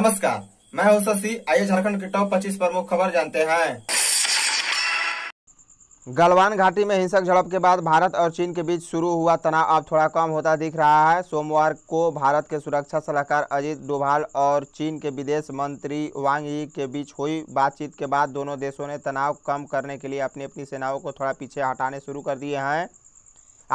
नमस्कार मैं हूं शशि आइए झारखंड के टॉप 25 प्रमुख खबर जानते हैं गलवान घाटी में हिंसक झड़प के बाद भारत और चीन के बीच शुरू हुआ तनाव अब थोड़ा कम होता दिख रहा है सोमवार को भारत के सुरक्षा सलाहकार अजीत डोभाल और चीन के विदेश मंत्री वांग यी के बीच हुई बातचीत के बाद दोनों देशों ने तनाव कम करने के लिए अपनी अपनी सेनाओं को थोड़ा पीछे हटाने शुरू कर दिए हैं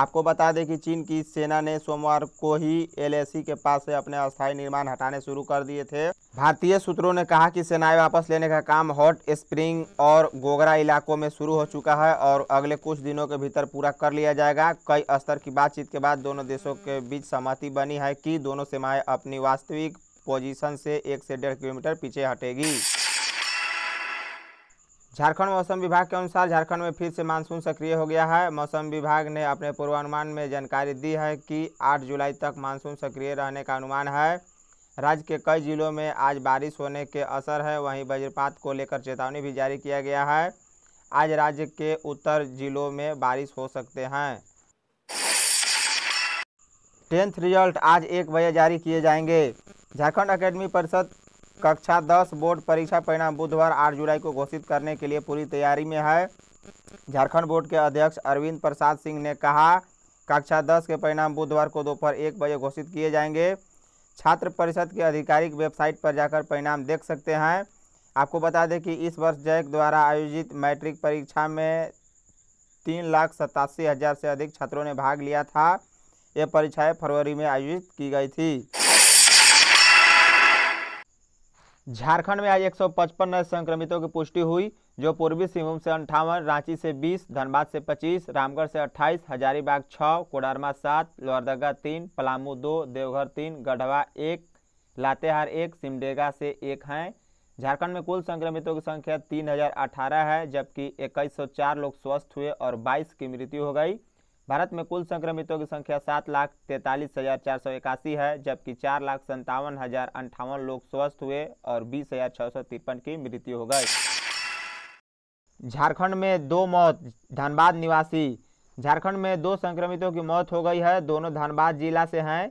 आपको बता दें कि चीन की सेना ने सोमवार को ही एल के पास से अपने अस्थायी निर्माण हटाने शुरू कर दिए थे भारतीय सूत्रों ने कहा कि सेनाएं वापस लेने का काम हॉट स्प्रिंग और गोगरा इलाकों में शुरू हो चुका है और अगले कुछ दिनों के भीतर पूरा कर लिया जाएगा कई स्तर की बातचीत के बाद दोनों देशों के बीच सहमति बनी है कि दोनों सेनाएं अपनी वास्तविक पोजीशन से एक से डेढ़ किलोमीटर पीछे हटेगी झारखंड मौसम विभाग के अनुसार झारखंड में फिर से मानसून सक्रिय हो गया है मौसम विभाग ने अपने पूर्वानुमान में जानकारी दी है कि 8 जुलाई तक मानसून सक्रिय रहने का अनुमान है राज्य के कई जिलों में आज बारिश होने के असर है वहीं वज्रपात को लेकर चेतावनी भी जारी किया गया है आज राज्य के उत्तर जिलों में बारिश हो सकते हैं टेंथ रिजल्ट आज एक बजे जारी किए जाएंगे झारखंड अकेडमी परिषद कक्षा 10 बोर्ड परीक्षा परिणाम बुधवार 8 जुलाई को घोषित करने के लिए पूरी तैयारी में है झारखंड बोर्ड के अध्यक्ष अरविंद प्रसाद सिंह ने कहा कक्षा 10 के परिणाम बुधवार को दोपहर एक बजे घोषित किए जाएंगे छात्र परिषद के आधिकारिक वेबसाइट पर जाकर परिणाम देख सकते हैं आपको बता दें कि इस वर्ष जैक द्वारा आयोजित मैट्रिक परीक्षा में तीन लाख सतासी हज़ार से अधिक छात्रों ने भाग लिया था यह परीक्षाएं फरवरी में आयोजित की गई थी झारखंड में आज 155 नए संक्रमितों की पुष्टि हुई जो पूर्वी सिंहभूम से अंठावन रांची से 20, धनबाद से 25, रामगढ़ से 28, हजारीबाग 6, कोडरमा 7, लोहरदगा 3, पलामू 2, देवघर 3, गढ़वा 1, लातेहार 1, सिमडेगा से 1 हैं झारखंड में कुल संक्रमितों की संख्या 3018 है जबकि चार लोग स्वस्थ हुए और बाईस की मृत्यु हो गई भारत में कुल संक्रमितों की संख्या सात लाख तैंतालीस हज़ार चार सौ इक्यासी है जबकि चार लाख संतावन हज़ार अंठावन लोग स्वस्थ हुए और बीस हज़ार छः सौ तिरपन की मृत्यु हो गई झारखंड में दो मौत धनबाद निवासी झारखंड में दो संक्रमितों की मौत हो गई है दोनों धनबाद जिला से हैं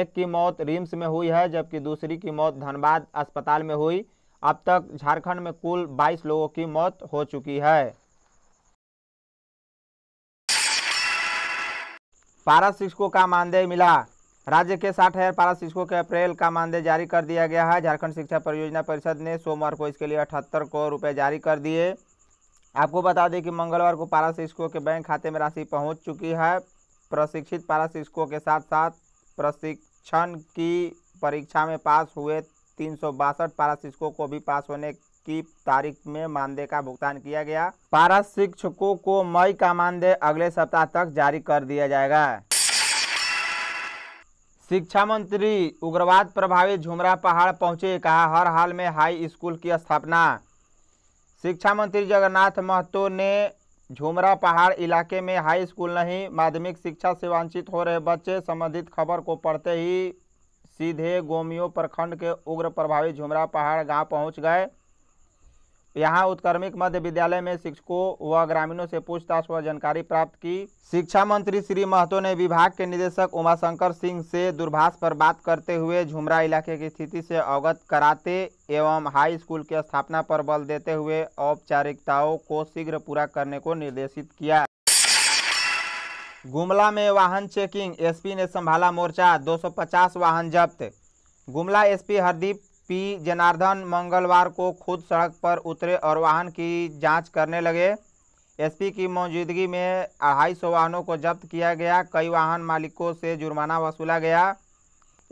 एक की मौत रिम्स में हुई है जबकि दूसरी की मौत धनबाद अस्पताल में हुई अब तक झारखंड में कुल 22 लोगों की मौत हो चुकी है पारा शिक्षकों का मानदेय मिला राज्य के साठ हज़ार पारा शिक्षकों के अप्रैल का मानदेय जारी कर दिया गया है झारखंड शिक्षा परियोजना परिषद ने सोमवार को इसके लिए अठहत्तर करोड़ रुपये जारी कर दिए आपको बता दें कि मंगलवार को पारा शिक्षकों के बैंक खाते में राशि पहुंच चुकी है प्रशिक्षित पारा शिक्षकों के साथ साथ प्रशिक्षण की परीक्षा में पास हुए तीन पारा शिक्षकों को भी पास होने की तारीख में मानदेय का भुगतान किया गया पारा शिक्षकों को मई का मानदेय अगले सप्ताह तक जारी कर दिया जाएगा शिक्षा मंत्री उग्रवाद प्रभावित झुमरा पहाड़ पहुंचे कहा हर हाल में हाई स्कूल की स्थापना शिक्षा मंत्री जगन्नाथ महतो ने झुमरा पहाड़ इलाके में हाई स्कूल नहीं माध्यमिक शिक्षा से वंचित हो रहे बच्चे संबंधित खबर को पढ़ते ही सीधे गोमियो प्रखंड के उग्र प्रभावित झुमरा पहाड़ गांव पहुंच गए यहाँ उत्कर्मिक मध्य विद्यालय में शिक्षकों व ग्रामीणों से पूछताछ व जानकारी प्राप्त की शिक्षा मंत्री श्री महतो ने विभाग के निदेशक उमाशंकर सिंह से दूरभाष पर बात करते हुए झुमरा इलाके की स्थिति से अवगत कराते एवं हाई स्कूल की स्थापना पर बल देते हुए औपचारिकताओं को शीघ्र पूरा करने को निर्देशित किया गुमला में वाहन चेकिंग एसपी ने संभाला मोर्चा 250 वाहन जब्त गुमला एसपी हरदीप पी जनार्दन मंगलवार को खुद सड़क पर उतरे और वाहन की जांच करने लगे एसपी की मौजूदगी में अढ़ाई सौ वाहनों को जब्त किया गया कई वाहन मालिकों से जुर्माना वसूला गया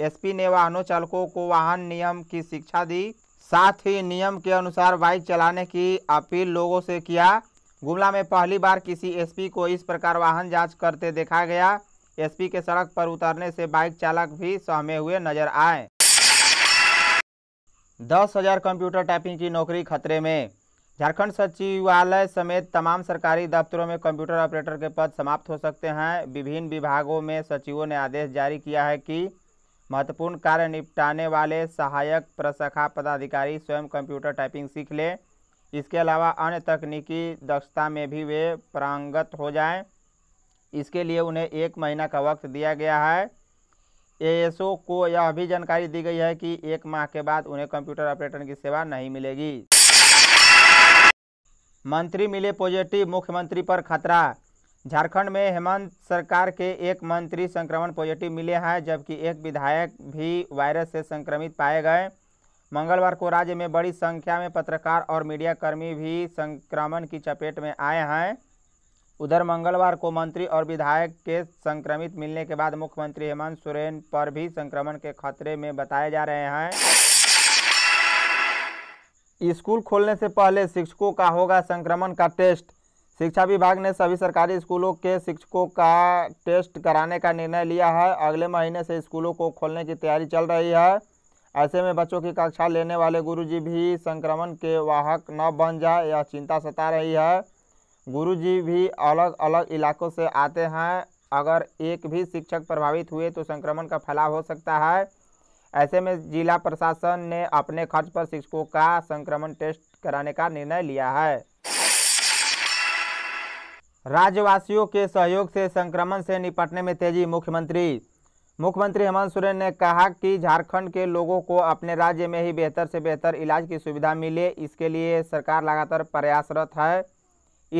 एसपी ने वाहनों चालकों को वाहन नियम की शिक्षा दी साथ ही नियम के अनुसार बाइक चलाने की अपील लोगों से किया गुमला में पहली बार किसी एसपी को इस प्रकार वाहन जांच करते देखा गया एसपी के सड़क पर उतरने से बाइक चालक भी सहमे हुए नजर आए दस हजार कंप्यूटर टाइपिंग की नौकरी खतरे में झारखंड सचिवालय समेत तमाम सरकारी दफ्तरों में कंप्यूटर ऑपरेटर के पद समाप्त हो सकते हैं विभिन्न विभागों में सचिवों ने आदेश जारी किया है कि महत्वपूर्ण कार्य निपटाने वाले सहायक प्रशाखा पदाधिकारी स्वयं कंप्यूटर टाइपिंग सीख लें इसके अलावा अन्य तकनीकी दक्षता में भी वे पारंगत हो जाएं इसके लिए उन्हें एक महीना का वक्त दिया गया है एएसओ को यह भी जानकारी दी गई है कि एक माह के बाद उन्हें कंप्यूटर ऑपरेटर की सेवा नहीं मिलेगी मंत्री मिले पॉजिटिव मुख्यमंत्री पर खतरा झारखंड में हेमंत सरकार के एक मंत्री संक्रमण पॉजिटिव मिले हैं जबकि एक विधायक भी वायरस से संक्रमित पाए गए मंगलवार को राज्य में बड़ी संख्या में पत्रकार और मीडियाकर्मी भी संक्रमण की चपेट में आए हैं उधर मंगलवार को मंत्री और विधायक के संक्रमित मिलने के बाद मुख्यमंत्री हेमंत सोरेन पर भी संक्रमण के खतरे में बताए जा रहे हैं स्कूल खोलने से पहले शिक्षकों का होगा संक्रमण का टेस्ट शिक्षा विभाग ने सभी सरकारी स्कूलों के शिक्षकों का टेस्ट कराने का निर्णय लिया है अगले महीने से स्कूलों को खोलने की तैयारी चल रही है ऐसे में बच्चों की कक्षा लेने वाले गुरुजी भी संक्रमण के वाहक न बन जाए यह चिंता सता रही है गुरुजी भी अलग अलग इलाकों से आते हैं अगर एक भी शिक्षक प्रभावित हुए तो संक्रमण का फैलाव हो सकता है ऐसे में जिला प्रशासन ने अपने खर्च पर शिक्षकों का संक्रमण टेस्ट कराने का निर्णय लिया है राज्यवासियों के सहयोग से संक्रमण से निपटने में तेजी मुख्यमंत्री मुख्यमंत्री हेमंत सोरेन ने कहा कि झारखंड के लोगों को अपने राज्य में ही बेहतर से बेहतर इलाज की सुविधा मिले इसके लिए सरकार लगातार प्रयासरत है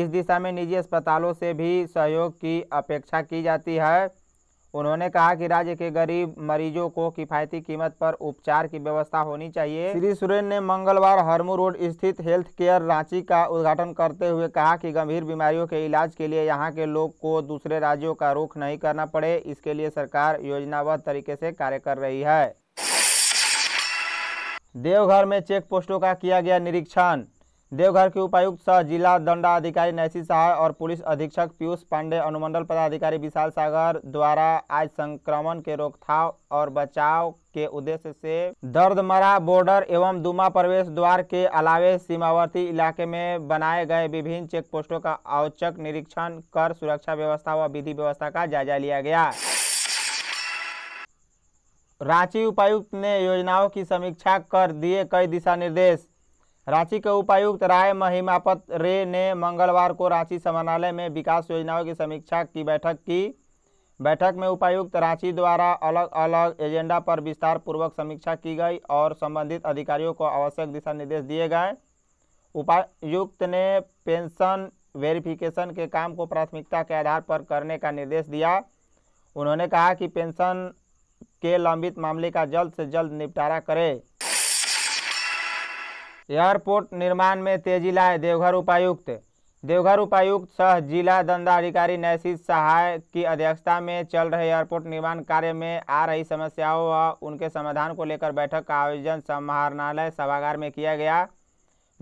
इस दिशा में निजी अस्पतालों से भी सहयोग की अपेक्षा की जाती है उन्होंने कहा कि राज्य के गरीब मरीजों को किफायती कीमत पर उपचार की व्यवस्था होनी चाहिए श्री सुरेन ने मंगलवार हरमू रोड स्थित हेल्थ केयर रांची का उद्घाटन करते हुए कहा कि गंभीर बीमारियों के इलाज के लिए यहां के लोग को दूसरे राज्यों का रुख नहीं करना पड़े इसके लिए सरकार योजनाबद्ध तरीके से कार्य कर रही है देवघर में चेक पोस्टों का किया गया निरीक्षण देवघर के उपायुक्त सह जिला दंडाधिकारी नैसी सहाय और पुलिस अधीक्षक पीयूष पांडे अनुमंडल पदाधिकारी विशाल सागर द्वारा आज संक्रमण के रोकथाम और बचाव के उद्देश्य से दर्दमरा बॉर्डर एवं दुमा प्रवेश द्वार के अलावे सीमावर्ती इलाके में बनाए गए विभिन्न चेक पोस्टों का औचक निरीक्षण कर सुरक्षा व्यवस्था व विधि व्यवस्था का जायजा लिया गया रांची उपायुक्त ने योजनाओं की समीक्षा कर दिए कई दिशा निर्देश रांची के उपायुक्त राय महिमापत रे ने मंगलवार को रांची समानालय में विकास योजनाओं की समीक्षा की बैठक की बैठक में उपायुक्त रांची द्वारा अलग अलग एजेंडा पर विस्तार पूर्वक समीक्षा की गई और संबंधित अधिकारियों को आवश्यक दिशा निर्देश दिए गए उपायुक्त ने पेंशन वेरिफिकेशन के काम को प्राथमिकता के आधार पर करने का निर्देश दिया उन्होंने कहा कि पेंशन के लंबित मामले का जल्द से जल्द निपटारा करें एयरपोर्ट निर्माण में तेजी लाए देवघर उपायुक्त देवघर उपायुक्त सह जिला दंडाधिकारी नैसी सहाय की अध्यक्षता में चल रहे एयरपोर्ट निर्माण कार्य में आ रही समस्याओं व उनके समाधान को लेकर बैठक का आयोजन समाहरणालय सभागार में किया गया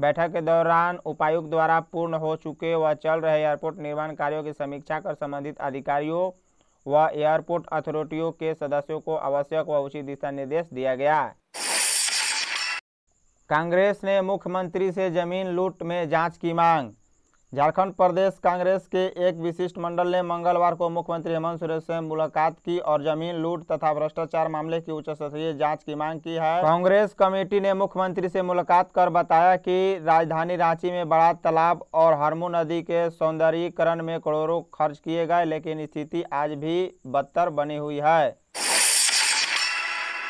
बैठक के दौरान उपायुक्त द्वारा पूर्ण हो चुके व चल रहे एयरपोर्ट निर्माण कार्यों की समीक्षा कर संबंधित अधिकारियों व एयरपोर्ट अथॉरिटियों के सदस्यों को आवश्यक व उचित दिशा निर्देश दिया गया कांग्रेस ने मुख्यमंत्री से जमीन लूट में जांच की मांग झारखंड प्रदेश कांग्रेस के एक विशिष्ट मंडल ने मंगलवार को मुख्यमंत्री हेमंत सोरेन से मुलाकात की और जमीन लूट तथा भ्रष्टाचार मामले की उच्च स्तरीय जांच की मांग की है कांग्रेस कमेटी ने मुख्यमंत्री से मुलाकात कर बताया कि राजधानी रांची में बड़ा तालाब और हरमू नदी के सौंदर्यीकरण में करोड़ों खर्च किए गए लेकिन स्थिति आज भी बदतर बनी हुई है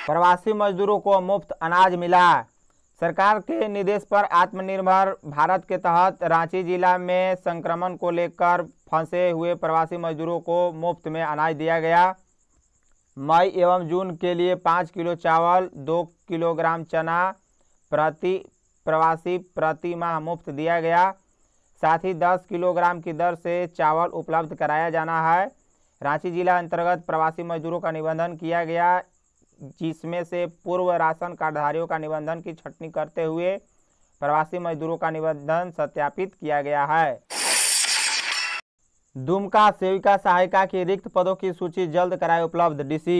प्रवासी मजदूरों को मुफ्त अनाज मिला सरकार के निर्देश पर आत्मनिर्भर भारत के तहत रांची जिला में संक्रमण को लेकर फंसे हुए प्रवासी मजदूरों को मुफ्त में अनाज दिया गया मई एवं जून के लिए पाँच किलो चावल दो किलोग्राम चना प्रति प्रवासी प्रति माह मुफ्त दिया गया साथ ही दस किलोग्राम की दर से चावल उपलब्ध कराया जाना है रांची जिला अंतर्गत प्रवासी मजदूरों का निबंधन किया गया जिसमें से पूर्व राशन कार्डधारियों का निबंधन की छटनी करते हुए प्रवासी मजदूरों का निबंधन सत्यापित किया गया है दुमका सेविका सहायिका की रिक्त पदों की सूची जल्द कराए उपलब्ध डीसी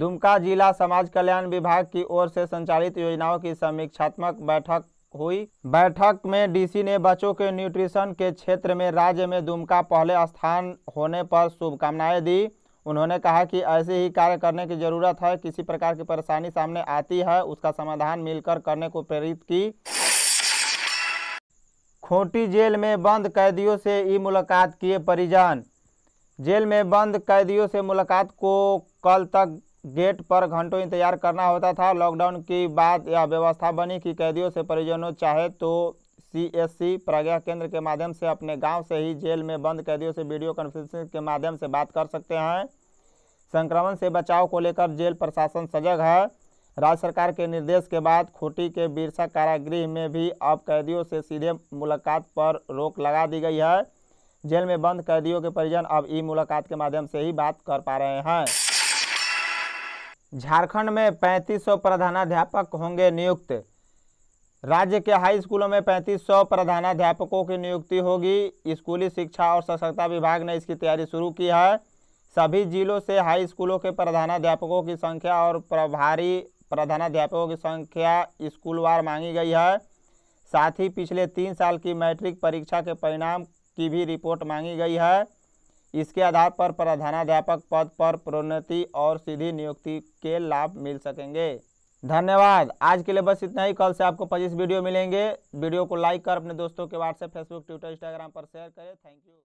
दुमका जिला समाज कल्याण विभाग की ओर से संचालित योजनाओं की समीक्षात्मक बैठक हुई बैठक में डीसी ने बच्चों के न्यूट्रिशन के क्षेत्र में राज्य में दुमका पहले स्थान होने पर शुभकामनाएं दी उन्होंने कहा कि ऐसे ही कार्य करने की जरूरत है किसी प्रकार की परेशानी सामने आती है उसका समाधान मिलकर करने को प्रेरित की खोटी जेल में बंद कैदियों से ई मुलाकात किए परिजन जेल में बंद कैदियों से मुलाकात को कल तक गेट पर घंटों इंतजार करना होता था लॉकडाउन की बाद यह व्यवस्था बनी कि कैदियों से परिजनों चाहे तो सीएससी प्रज्ञा केंद्र के माध्यम से अपने गांव से ही जेल में बंद कैदियों से वीडियो कॉन्फ्रेंसिंग के माध्यम से बात कर सकते हैं संक्रमण से बचाव को लेकर जेल प्रशासन सजग है राज्य सरकार के निर्देश के बाद खूंटी के बिरसा कारागृह में भी अब कैदियों से सीधे मुलाकात पर रोक लगा दी गई है जेल में बंद कैदियों के परिजन अब ई मुलाकात के माध्यम से ही बात कर पा रहे हैं झारखंड में 3500 प्रधानाध्यापक होंगे नियुक्त राज्य के हाई स्कूलों में 3500 प्रधानाध्यापकों की नियुक्ति होगी स्कूली शिक्षा और सशक्ता विभाग ने इसकी तैयारी शुरू की है सभी जिलों से हाई स्कूलों के प्रधानाध्यापकों की संख्या और प्रभारी प्रधानाध्यापकों की संख्या स्कूलवार मांगी गई है साथ ही पिछले तीन साल की मैट्रिक परीक्षा के परिणाम की भी रिपोर्ट मांगी गई है इसके आधार पर प्रधानाध्यापक पद पर प्रोन्नति और सीधी नियुक्ति के लाभ मिल सकेंगे धन्यवाद आज के लिए बस इतना ही कल से आपको पच्चीस वीडियो मिलेंगे वीडियो को लाइक कर अपने दोस्तों के व्हाट्सएप फेसबुक ट्विटर इंस्टाग्राम पर शेयर करें थैंक यू